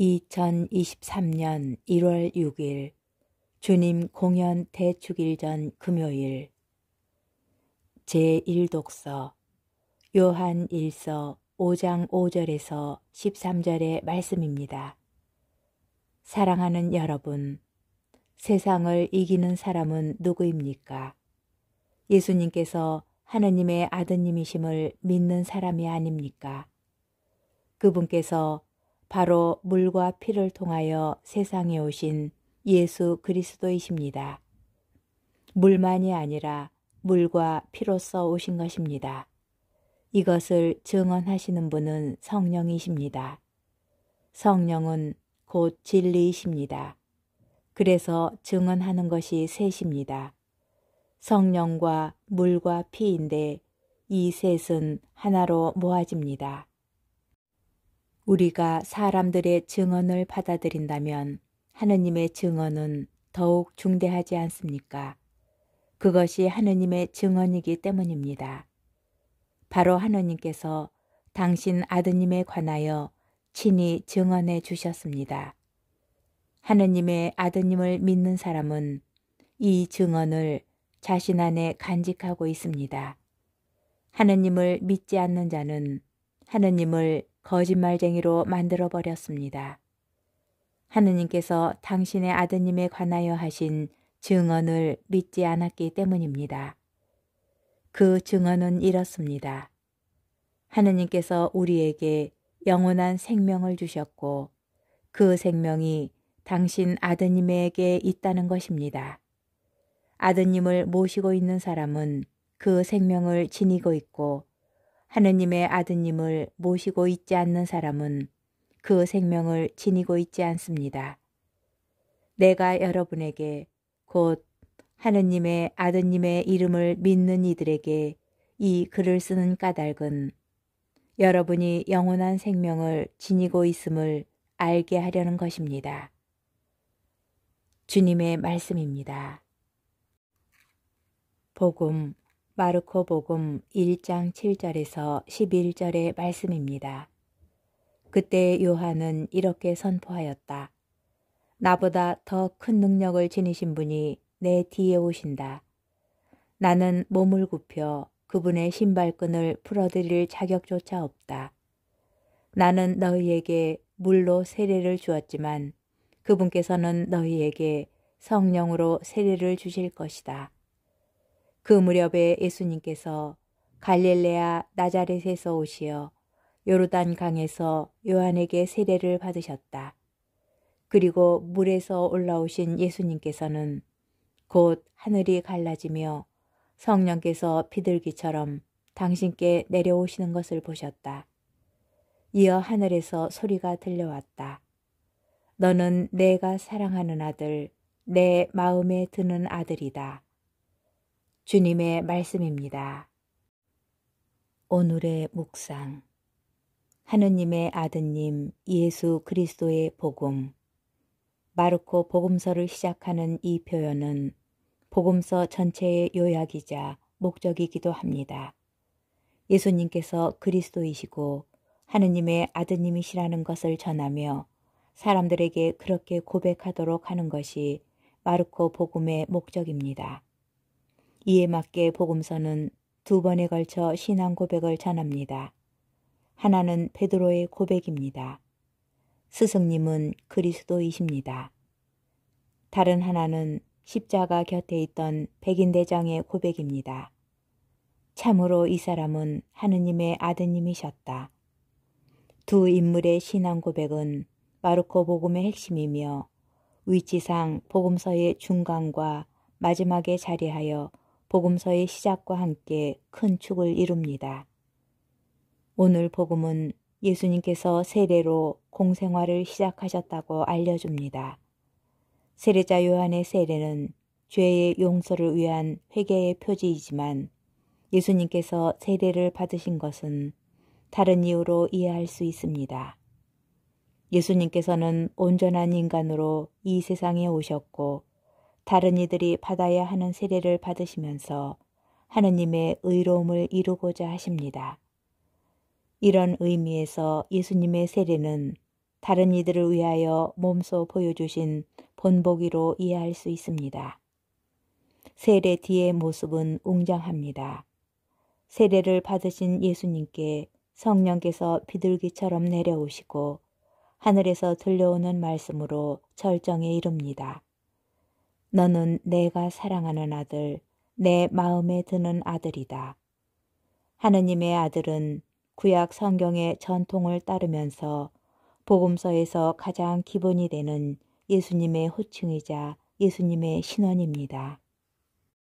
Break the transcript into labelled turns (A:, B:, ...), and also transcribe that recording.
A: 2023년 1월 6일 주님 공연 대축일 전 금요일 제1독서 요한 1서 5장 5절에서 13절의 말씀입니다. 사랑하는 여러분, 세상을 이기는 사람은 누구입니까? 예수님께서 하느님의 아드님이심을 믿는 사람이 아닙니까? 그분께서 바로 물과 피를 통하여 세상에 오신 예수 그리스도이십니다. 물만이 아니라 물과 피로써 오신 것입니다. 이것을 증언하시는 분은 성령이십니다. 성령은 곧 진리이십니다. 그래서 증언하는 것이 셋입니다. 성령과 물과 피인데 이 셋은 하나로 모아집니다. 우리가 사람들의 증언을 받아들인다면 하느님의 증언은 더욱 중대하지 않습니까? 그것이 하느님의 증언이기 때문입니다. 바로 하느님께서 당신 아드님에 관하여 친히 증언해 주셨습니다. 하느님의 아드님을 믿는 사람은 이 증언을 자신 안에 간직하고 있습니다. 하느님을 믿지 않는 자는 하느님을 거짓말쟁이로 만들어 버렸습니다. 하느님께서 당신의 아드님에 관하여 하신 증언을 믿지 않았기 때문입니다. 그 증언은 이렇습니다. 하느님께서 우리에게 영원한 생명을 주셨고 그 생명이 당신 아드님에게 있다는 것입니다. 아드님을 모시고 있는 사람은 그 생명을 지니고 있고 하느님의 아드님을 모시고 있지 않는 사람은 그 생명을 지니고 있지 않습니다. 내가 여러분에게 곧 하느님의 아드님의 이름을 믿는 이들에게 이 글을 쓰는 까닭은 여러분이 영원한 생명을 지니고 있음을 알게 하려는 것입니다. 주님의 말씀입니다. 복음 마르코 복음 1장 7절에서 11절의 말씀입니다. 그때 요한은 이렇게 선포하였다. 나보다 더 큰 능력을 지니신 분이 내 뒤에 오신다. 나는 몸을 굽혀 그분의 신발끈을 풀어드릴 자격조차 없다. 나는 너희에게 물로 세례를 주었지만 그분께서는 너희에게 성령으로 세례를 주실 것이다. 그 무렵에 예수님께서 갈릴레아 나자렛에서 오시어 요르단 강에서 요한에게 세례를 받으셨다. 그리고 물에서 올라오신 예수님께서는 곧 하늘이 갈라지며 성령께서 비둘기처럼 당신께 내려오시는 것을 보셨다. 이어 하늘에서 소리가 들려왔다. 너는 내가 사랑하는 아들, 내 마음에 드는 아들이다. 주님의 말씀입니다. 오늘의 묵상 하느님의 아드님 예수 그리스도의 복음 마르코 복음서를 시작하는 이 표현은 복음서 전체의 요약이자 목적이기도 합니다. 예수님께서 그리스도이시고 하느님의 아드님이시라는 것을 전하며 사람들에게 그렇게 고백하도록 하는 것이 마르코 복음의 목적입니다. 이에 맞게 복음서는 두 번에 걸쳐 신앙 고백을 전합니다. 하나는 베드로의 고백입니다. 스승님은 그리스도이십니다. 다른 하나는 십자가 곁에 있던 백인대장의 고백입니다. 참으로 이 사람은 하느님의 아드님이셨다. 두 인물의 신앙 고백은 마르코 복음의 핵심이며 위치상 복음서의 중간과 마지막에 자리하여 복음서의 시작과 함께 큰 축을 이룹니다. 오늘 복음은 예수님께서 세례로 공생활을 시작하셨다고 알려줍니다. 세례자 요한의 세례는 죄의 용서를 위한 회개의 표지이지만 예수님께서 세례를 받으신 것은 다른 이유로 이해할 수 있습니다. 예수님께서는 온전한 인간으로 이 세상에 오셨고 다른 이들이 받아야 하는 세례를 받으시면서 하느님의 의로움을 이루고자 하십니다. 이런 의미에서 예수님의 세례는 다른 이들을 위하여 몸소 보여주신 본보기로 이해할 수 있습니다. 세례 뒤의 모습은 웅장합니다. 세례를 받으신 예수님께 성령께서 비둘기처럼 내려오시고 하늘에서 들려오는 말씀으로 절정에 이릅니다. 너는 내가 사랑하는 아들, 내 마음에 드는 아들이다. 하느님의 아들은 구약 성경의 전통을 따르면서 복음서에서 가장 기본이 되는 예수님의 호칭이자 예수님의 신원입니다.